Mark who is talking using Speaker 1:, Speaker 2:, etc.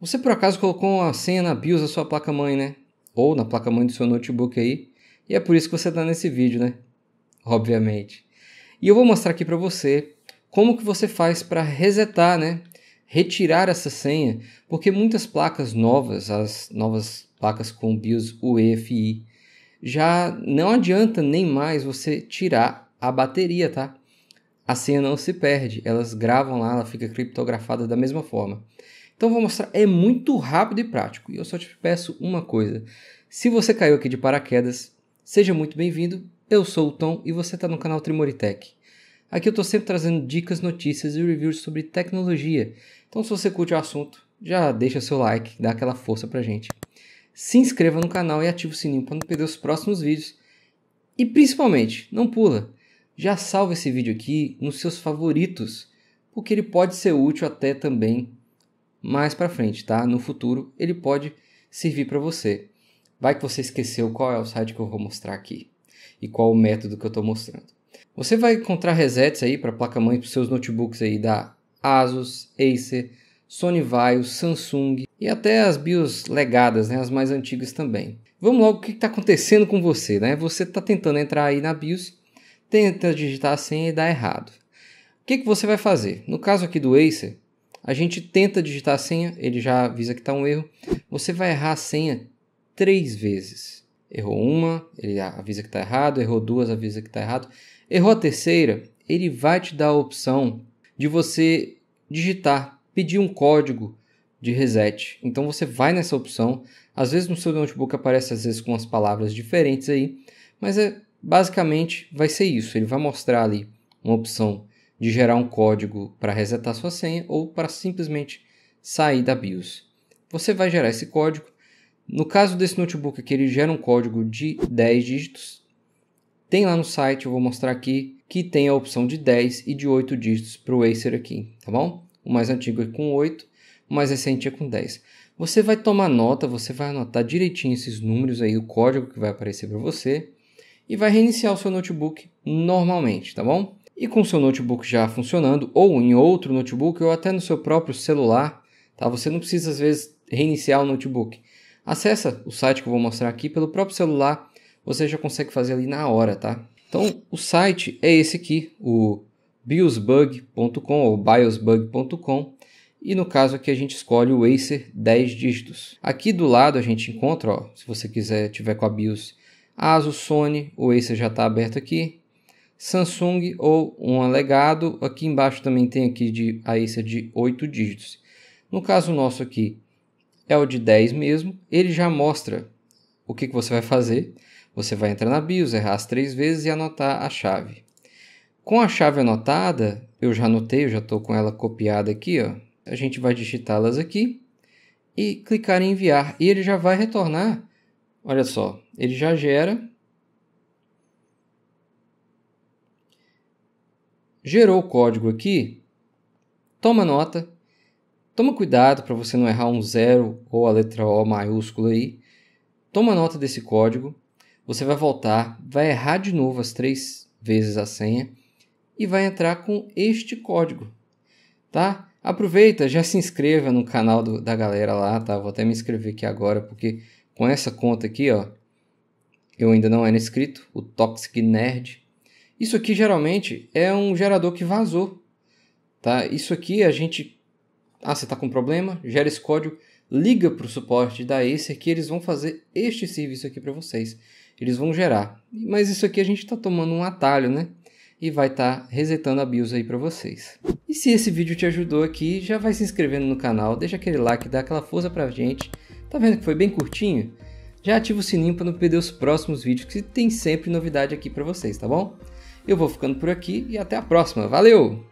Speaker 1: Você por acaso colocou uma senha na BIOS da sua placa-mãe, né? Ou na placa-mãe do seu notebook aí, e é por isso que você está nesse vídeo, né? Obviamente. E eu vou mostrar aqui para você como que você faz para resetar, né? Retirar essa senha, porque muitas placas novas, as novas placas com BIOS UEFI, já não adianta nem mais você tirar a bateria, tá? A senha não se perde, elas gravam lá, ela fica criptografada da mesma forma. Então vou mostrar, é muito rápido e prático. E eu só te peço uma coisa: se você caiu aqui de paraquedas, seja muito bem-vindo. Eu sou o Tom e você está no canal Trimoritech. Aqui eu estou sempre trazendo dicas, notícias e reviews sobre tecnologia. Então se você curte o assunto, já deixa seu like, dá aquela força pra gente. Se inscreva no canal e ative o sininho para não perder os próximos vídeos. E principalmente, não pula. Já salva esse vídeo aqui nos seus favoritos, porque ele pode ser útil até também mais para frente, tá? No futuro ele pode servir para você. Vai que você esqueceu qual é o site que eu vou mostrar aqui e qual o método que eu estou mostrando. Você vai encontrar resets aí para placa-mãe para seus notebooks aí da Asus, Acer, Sony Vaio, Samsung e até as BIOS legadas, né, as mais antigas também. Vamos logo o que está acontecendo com você, né? Você está tentando entrar aí na BIOS, tenta digitar a senha e dá errado. O que, que você vai fazer? No caso aqui do Acer, a gente tenta digitar a senha, ele já avisa que está um erro. Você vai errar a senha três vezes. Errou uma, ele avisa que está errado. Errou duas, avisa que está errado. Errou a terceira, ele vai te dar a opção de você digitar, pedir um código de reset. Então você vai nessa opção. Às vezes no seu notebook aparece às vezes com as palavras diferentes aí, mas é basicamente vai ser isso. Ele vai mostrar ali uma opção de gerar um código para resetar sua senha ou para simplesmente sair da BIOS. Você vai gerar esse código. No caso desse notebook aqui, ele gera um código de 10 dígitos. Tem lá no site, eu vou mostrar aqui, que tem a opção de 10 e de 8 dígitos para o Acer aqui, tá bom? O mais antigo é com 8, o mais recente é com 10. Você vai tomar nota, você vai anotar direitinho esses números aí, o código que vai aparecer para você e vai reiniciar o seu notebook normalmente, tá bom? e com seu notebook já funcionando, ou em outro notebook, ou até no seu próprio celular, tá? Você não precisa, às vezes, reiniciar o notebook. Acessa o site que eu vou mostrar aqui pelo próprio celular, você já consegue fazer ali na hora, tá? Então, o site é esse aqui, o biosbug.com ou biosbug.com, e no caso aqui a gente escolhe o Acer 10 dígitos. Aqui do lado a gente encontra, ó, se você quiser tiver com a BIOS ASUS, Sony, o Acer já está aberto aqui, Samsung ou um Alegado. Aqui embaixo também tem aqui de a ISA de 8 dígitos. No caso nosso aqui é o de 10 mesmo. Ele já mostra o que, que você vai fazer. Você vai entrar na BIOS, errar as três vezes e anotar a chave. Com a chave anotada, eu já anotei, eu já estou com ela copiada aqui. Ó. A gente vai digitá-las aqui e clicar em enviar. E ele já vai retornar. Olha só, ele já gera gerou o código aqui, toma nota, toma cuidado para você não errar um zero ou a letra O maiúscula aí. Toma nota desse código, você vai voltar, vai errar de novo as três vezes a senha e vai entrar com este código, tá? Aproveita, já se inscreva no canal do, da galera lá, tá? Vou até me inscrever aqui agora porque com essa conta aqui, ó, eu ainda não era inscrito, o Toxic Nerd, isso aqui geralmente é um gerador que vazou. Tá? Isso aqui a gente. Ah, você está com problema? Gera esse código, liga para o suporte da Acer que eles vão fazer este serviço aqui para vocês. Eles vão gerar. Mas isso aqui a gente está tomando um atalho, né? E vai estar tá resetando a BIOS aí para vocês. E se esse vídeo te ajudou aqui, já vai se inscrevendo no canal, deixa aquele like, dá aquela força para a gente. Tá vendo que foi bem curtinho? Já ativa o sininho para não perder os próximos vídeos, que tem sempre novidade aqui para vocês, tá bom? Eu vou ficando por aqui e até a próxima. Valeu!